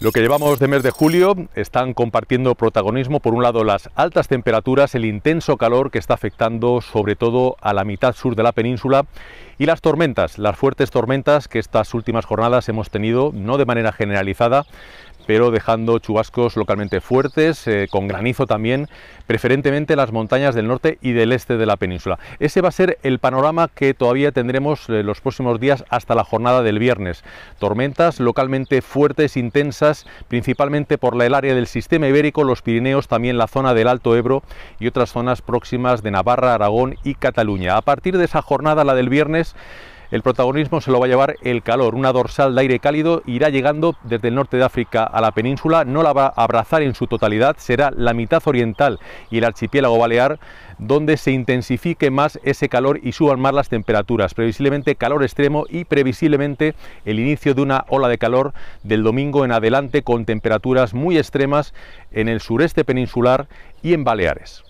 Lo que llevamos de mes de julio están compartiendo protagonismo, por un lado, las altas temperaturas, el intenso calor que está afectando sobre todo a la mitad sur de la península y las tormentas, las fuertes tormentas que estas últimas jornadas hemos tenido, no de manera generalizada, pero dejando chubascos localmente fuertes, eh, con granizo también, preferentemente las montañas del norte y del este de la península. Ese va a ser el panorama que todavía tendremos eh, los próximos días hasta la jornada del viernes. Tormentas localmente fuertes, intensas, principalmente por el área del sistema ibérico, los Pirineos, también la zona del Alto Ebro y otras zonas próximas de Navarra, Aragón y Cataluña. A partir de esa jornada, la del viernes, el protagonismo se lo va a llevar el calor. Una dorsal de aire cálido irá llegando desde el norte de África a la península, no la va a abrazar en su totalidad, será la mitad oriental y el archipiélago balear donde se intensifique más ese calor y suban más las temperaturas. Previsiblemente calor extremo y previsiblemente el inicio de una ola de calor del domingo en adelante con temperaturas muy extremas en el sureste peninsular y en Baleares.